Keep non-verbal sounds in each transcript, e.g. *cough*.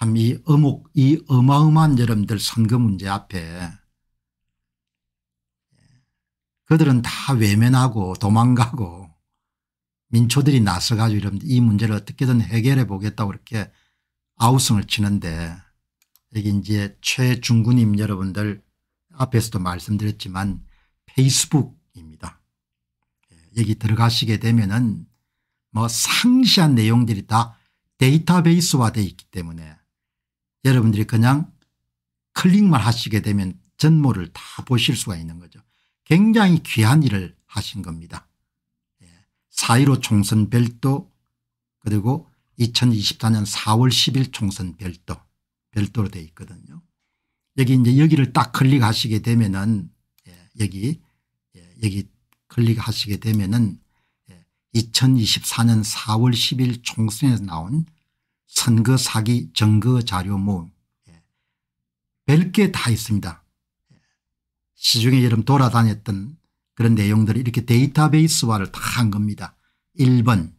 참이 어묵 이 어마어마한 여러분들 선거 문제 앞에 그들은 다 외면하고 도망가고 민초들이 나서가지고 여러분들 이 문제를 어떻게든 해결해 보겠다고 이렇게 아우성을 치는데 여기 이제 최중군님 여러분들 앞에서도 말씀드렸지만 페이스북입니다. 여기 들어가시게 되면은 뭐 상시한 내용들이 다 데이터베이스화 되어 있기 때문에 여러분들이 그냥 클릭만 하시게 되면 전모를 다 보실 수가 있는 거죠. 굉장히 귀한 일을 하신 겁니다. 4.15 예. 총선 별도 그리고 2024년 4월 10일 총선 별도 별도로 돼 있거든요. 여기 이제 여기를 딱 클릭하시게 되면은 예, 여기 예, 여기 클릭하시게 되면은 2024년 4월 10일 총선에서 나온 선거 사기 증거 자료 모음 예. 별게 다 있습니다. 예. 시중에 여름 돌아다녔던 그런 내용들을 이렇게 데이터베이스화를 다 한 겁니다. 1번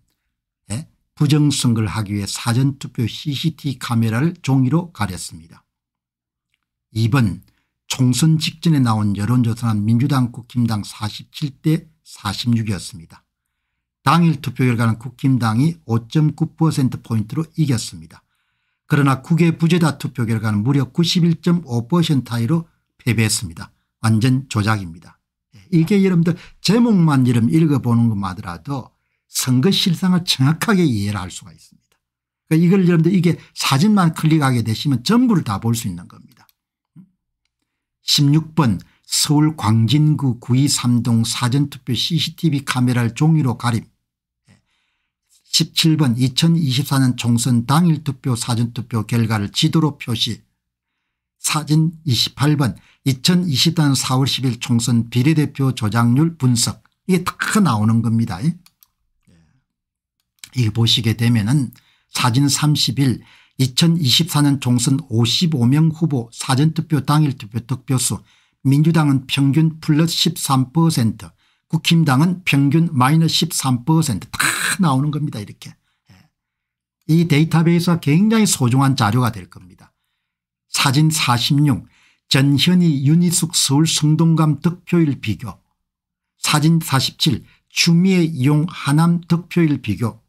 예? 부정선거를 하기 위해 사전투표 cct 카메라를 종이로 가렸습니다. 2번 총선 직전에 나온 여론조사는 민주당 국힘당 47대 46이었습니다. 당일 투표 결과는 국힘당이 5.9%포인트로 이겼습니다. 그러나 국외 부재다 투표 결과는 무려 91.5% 타이로 패배했습니다. 완전 조작입니다. 예, 이게 여러분들 제목만 이름 읽어보는 것만 하더라도 선거 실상을 정확하게 이해를 할 수가 있습니다. 그러니까 이걸 여러분들 이게 사진만 클릭하게 되시면 전부를 다 볼 수 있는 겁니다. 16번 서울 광진구 구이 3동 사전투표 CCTV 카메라를 종이로 가림 17번 2024년 총선 당일 투표 사전투표 결과를 지도로 표시 사진 28번 2020년 4월 10일 총선 비례대표 조작률 분석 이게 다 나오는 겁니다. 예. 이거 보시게 되면 은 사진 31 2024년 총선 55명 후보 사전투표 당일 투표 득표수 민주당은 평균 플러스 13% 국힘당은 평균 마이너스 1 3 나오는 겁니다. 이렇게. 예. 이 데이터베이스가 굉장히 소중한 자료가 될 겁니다. 사진 46 전현희 윤희숙 서울 성동감 득표율 비교 사진 47 추미애 이용 하남 득표율 비교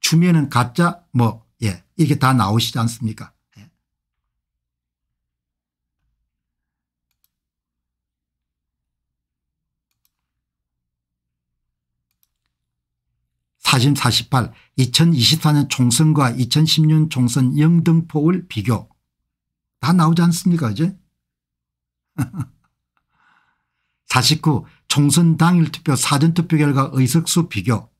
추미애는 예. 가짜 뭐 예, 이게 다 나오시지 않습니까 사심 48 2024년 총선과 2010년 총선 영등포울 비교 다 나오지 않습니까 이제 49 총선 당일 투표 사전투표 결과 의석수 비교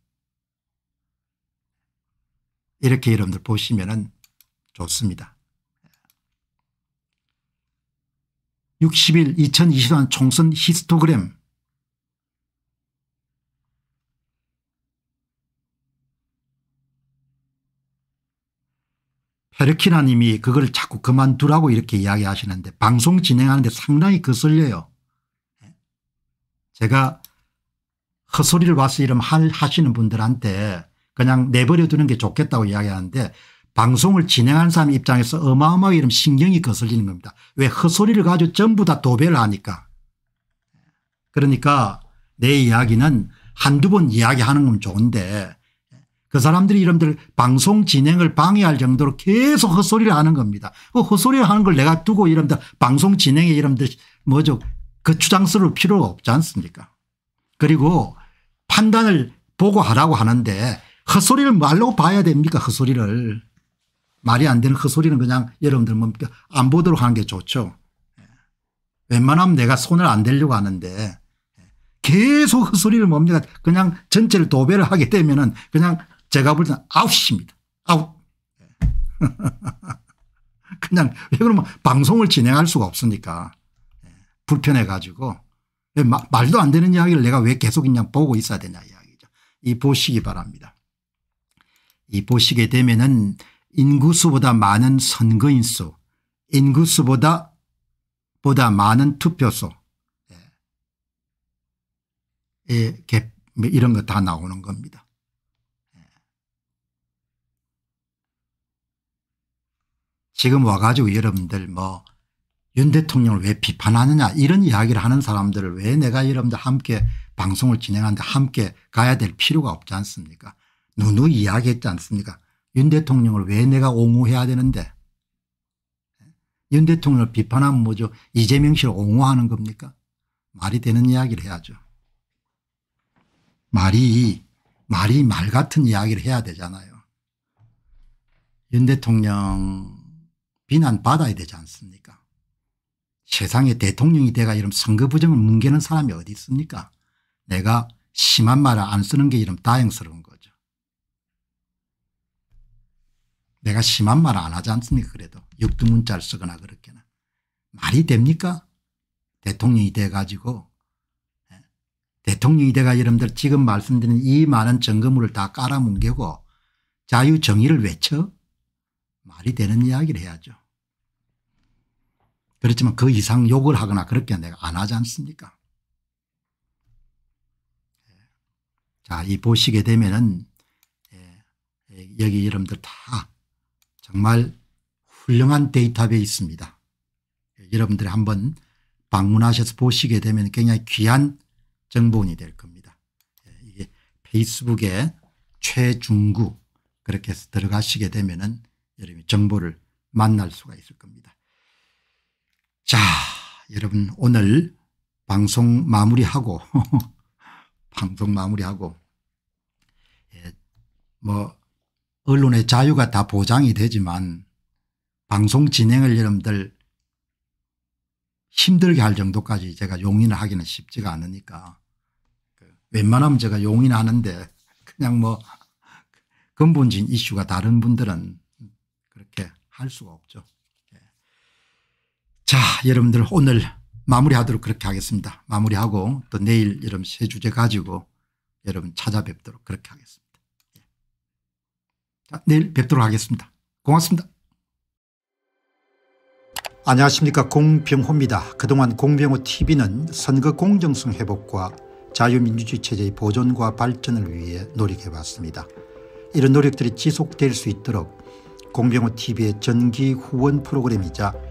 이렇게 여러분들 보시면 좋습니다. 60일 2024년 총선 히스토그램 르키나님이 그걸 자꾸 그만두라고 이렇게 이야기하시는데 방송 진행하는데 상당히 거슬려요. 예. 제가 헛소리를 와서 이름 하시는 분들한테 그냥 내버려 두는 게 좋겠다고 이야기하는데 방송을 진행하는 사람 입장에서 어마어마하게 이런 신경이 거슬리는 겁니다. 왜 헛소리를 가지고 전부 다 도배를 하니까. 그러니까 내 이야기는 한두 번 이야기하는 건 좋은데 그 사람들이 이름들 방송 진행을 방해할 정도로 계속 헛소리를 하는 겁니다. 그 헛소리를 하는 걸 내가 두고 이름들 방송 진행에 이름들 뭐죠 그추장쓸 필요가 없지 않습니까 그리고 판단을 보고 하라고 하는데 헛소리를 말로 봐야 됩니까 헛소리를 말이 안 되는 헛소리는 그냥 여러분들 뭡니까 뭐 안 보도록 하는 게 좋죠. 웬만하면 내가 손을 안 대려고 하는데 계속 헛소리를 뭡니까 그냥 전체를 도배를 하게 되면은 그냥 제가 볼 때는 아웃입니다. 아웃. 예. *laughs* 그냥 왜 그러면 방송을 진행할 수가 없으니까 예, 불편해 가지고 예, 말도 안 되는 이야기를 내가 왜 계속 그냥 보고 있어야 되냐 이야기죠. 이 보시기 바랍니다. 이 보시게 되면은 인구수보다 많은 선거인 수 인구수보다 보다 많은 투표수 예, 뭐 이런 거 다 나오는 겁니다. 지금 와가지고 여러분들 뭐 윤 대통령을 왜 비판하느냐 이런 이야기를 하는 사람들을 왜 내가 여러분들 함께 방송을 진행하는데 함께 가야 될 필요가 없지 않습니까 누누이 야기했지 않습니까 윤 대통령을 왜 내가 옹호해야 되는데 윤 대통령을 비판하면 뭐죠 이재명 씨를 옹호하는 겁니까 말이 되는 이야기를 해야죠 말이 말이 말 같은 이야기를 해야 되잖아요 윤 대통령 비난받아야 되지 않습니까 세상에 대통령이 돼가 이런 선거 부정을 뭉개는 사람이 어디 있습니까 내가 심한 말을 안 쓰는 게 이런 다행스러운 거죠. 내가 심한 말을 안 하지 않습니까 그래도 육두문자를 쓰거나 그렇게나. 말이 됩니까 대통령이 돼가지고 예. 대통령이 돼가 여러분들 지금 말씀드린 이 많은 정거물을 다 깔아뭉개고 자유정의를 외쳐 말이 되는 이야기를 해야죠. 그렇지만 그 이상 욕을 하거나 그렇게 내가 안 하지 않습니까? 예. 자, 이 보시게 되면은 예, 여기 여러분들 다 정말 훌륭한 데이터베이스입니다. 여러분들이 한번 방문하셔서 보시게 되면 굉장히 귀한 정보원이 될 겁니다. 예, 이게 페이스북에 최중구 그렇게 해서 들어가시게 되면은 여러분이 정보를 만날 수가 있을 겁니다. 자 여러분 오늘 방송 마무리하고 *laughs* 방송 마무리하고 예, 뭐 언론의 자유가 다 보장이 되지만 방송 진행을 여러분들 힘들게 할 정도까지 제가 용인을 하기는 쉽지가 않으니까 그 웬만하면 제가 용인하는데 그냥 뭐 근본적인 이슈가 다른 분들은 그렇게 할 수가 없죠. 자 여러분들 오늘 마무리하도록 그렇게 하겠습니다. 마무리하고 또 내일 여러분 새 주제 가지고 여러분 찾아뵙도록 그렇게 하겠습니다. 예. 자, 내일 뵙도록 하겠습니다. 고맙습니다. 안녕하십니까 공병호입니다. 그동안 공병호 tv는 선거 공정성 회복과 자유민주주의 체제의 보존과 발전을 위해 노력해왔습니다. 이런 노력들이 지속될 수 있도록 공병호 tv의 전기 후원 프로그램이자